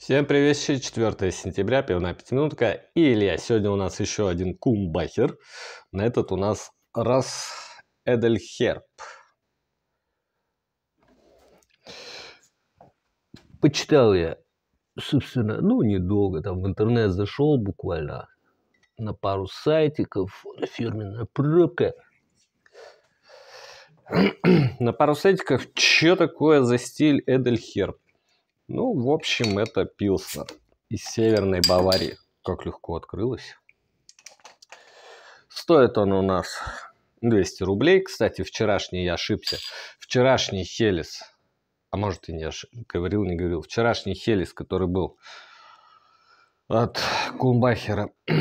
Всем привет, 4 сентября, пивная пятиминутка. И Илья, сегодня у нас еще один кумбахер. На этот у нас раз Эдельхерб. Почитал я, собственно, ну, недолго, там в интернет зашел буквально на пару сайтиков, фирменная пробка – на пару сайтиков, что такое за стиль Эдельхерб. Ну, в общем, это пилснер из Северной Баварии. Как легко открылось. Стоит он у нас 200 рублей. Кстати, вчерашний я ошибся. Вчерашний Хелис, а может и не ошиб... говорил, не говорил. Вчерашний Хелис, который был от Кулмбахера.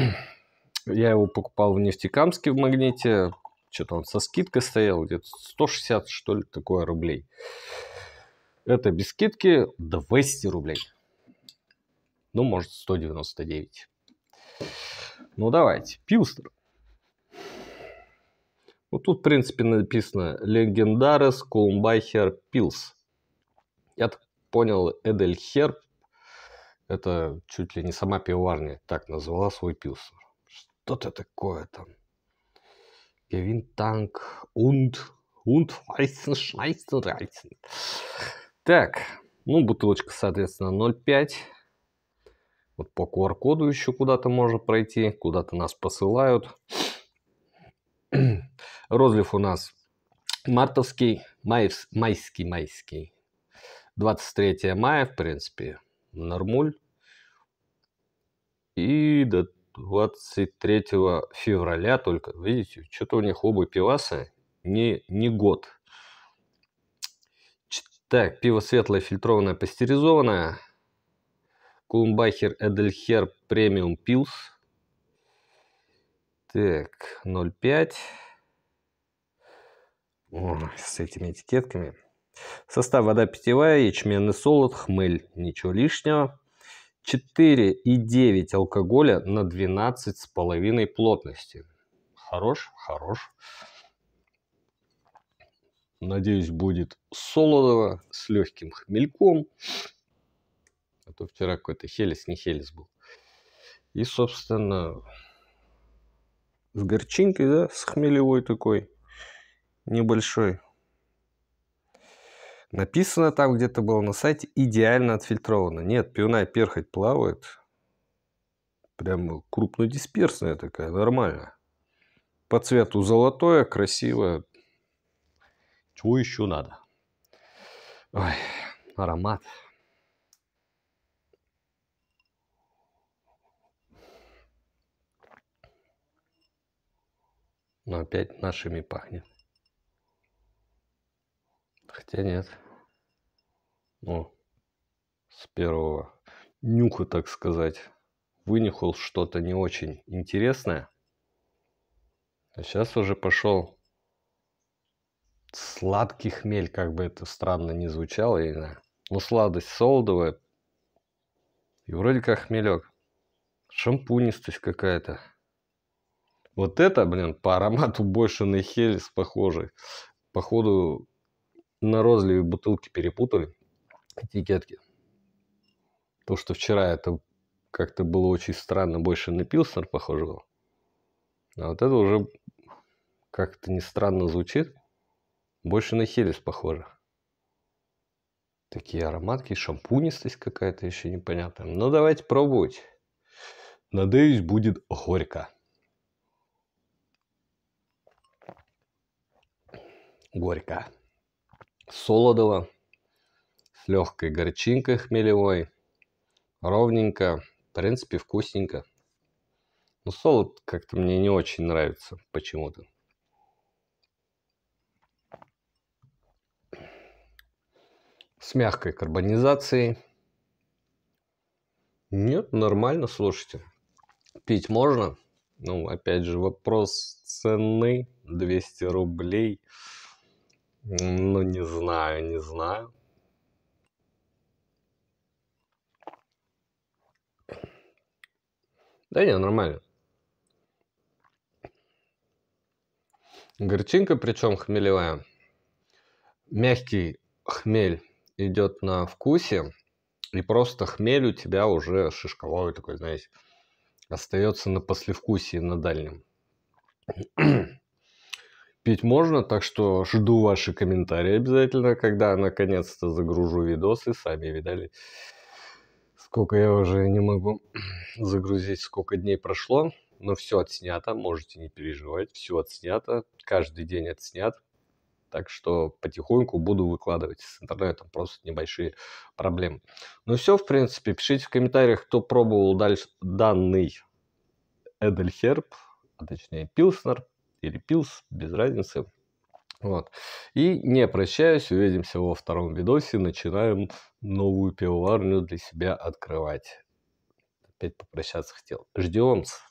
Я его покупал в Нефтекамске в Магните. Что-то он со скидкой стоял, где-то 160, что ли, такое рублей. Это без скидки 200 рублей. Ну, может, 199. Ну, давайте. Пилстер. Ну тут, в принципе, написано Легендарес Колумбайхер Пилс. Я так понял, Эдельхер это чуть ли не сама пивоварня так назвала свой пилснер. Что-то такое там. Гевин Танк und und Weizenschneizenreizen. Так, ну бутылочка, соответственно, 0,5. Вот по QR-коду еще куда-то можно пройти, куда-то нас посылают. Розлив у нас мартовский, май, майский, майский. 23 мая, в принципе, нормуль. И до 23 февраля только, видите, что-то у них оба пиваса не, не год. Так, пиво светлое, фильтрованное, пастеризованное. Кулумбахер Эдельхер Премиум Пилс. Так, 0,5. С этими этикетками. Состав вода питьевая, ячменный солод, хмель, ничего лишнего. 4,9 алкоголя на 12,5 плотности. Хорош, хорош. Надеюсь, будет солоново, с легким хмельком. А то вчера какой-то хелес, не хелес был. И, собственно, с горчинкой, да, с хмелевой такой небольшой. Написано там где-то было на сайте идеально отфильтровано. Нет, пивная перхоть плавает. Прям крупнодисперсная такая, нормально. По цвету золотое, красивое, чего еще надо? Ой, аромат. Но опять нашими пахнет. Хотя нет. Ну, с первого нюха, так сказать, вынюхал что-то не очень интересное. А сейчас уже пошел сладкий хмель, как бы это странно не звучало, я не знаю. Ну, сладость солдовая. И вроде как хмелек. Шампунистость какая-то. Вот это, блин, по аромату больше на хелис похожий, Походу, на розливе бутылки перепутали этикетки. То, что вчера это как-то было очень странно, больше на пилснер похоже было. А вот это уже как-то не странно звучит. Больше на хелис похоже. Такие ароматки, шампунистость какая-то еще непонятная. Но ну, давайте пробовать. Надеюсь, будет горько. Горько. Солодово. С легкой горчинкой хмелевой. Ровненько. В принципе, вкусненько. Но ну, солод как-то мне не очень нравится почему-то. с мягкой карбонизацией. Нет, нормально, слушайте. Пить можно. Ну, опять же, вопрос цены 200 рублей. Ну, не знаю, не знаю. Да не, нормально. Горчинка, причем хмелевая. Мягкий хмель идет на вкусе, и просто хмель у тебя уже шишковой такой, знаете, остается на послевкусии, на дальнем. Пить можно, так что жду ваши комментарии обязательно, когда наконец-то загружу видосы, сами видали. Сколько я уже не могу загрузить, сколько дней прошло, но все отснято, можете не переживать, все отснято, каждый день отснят. Так что потихоньку буду выкладывать с интернетом просто небольшие проблемы. Ну все, в принципе, пишите в комментариях, кто пробовал дальше данный Эдельхерб, а точнее Пилснер или Пилс, без разницы. Вот. И не прощаюсь, увидимся во втором видосе. Начинаем новую пивоварню для себя открывать. Опять попрощаться хотел. Ждем. -с.